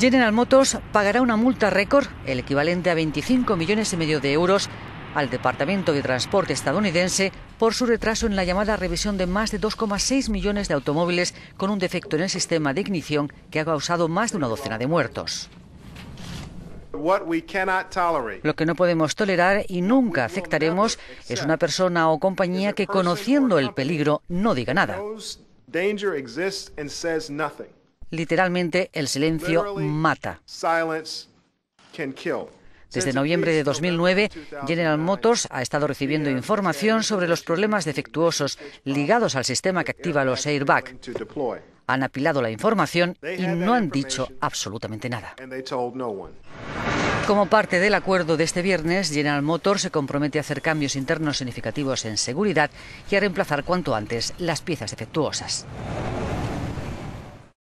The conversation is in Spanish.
General Motors pagará una multa récord, el equivalente a 25 millones y medio de euros, al Departamento de Transporte estadounidense por su retraso en la llamada revisión de más de 2,6 millones de automóviles con un defecto en el sistema de ignición que ha causado más de una docena de muertos. Lo que no podemos tolerar y nunca aceptaremos es una persona o compañía que conociendo el peligro no diga nada. Literalmente, el silencio mata. Desde noviembre de 2009, General Motors ha estado recibiendo información sobre los problemas defectuosos ligados al sistema que activa los airbags. Han apilado la información y no han dicho absolutamente nada. Como parte del acuerdo de este viernes, General Motors se compromete a hacer cambios internos significativos en seguridad y a reemplazar cuanto antes las piezas defectuosas.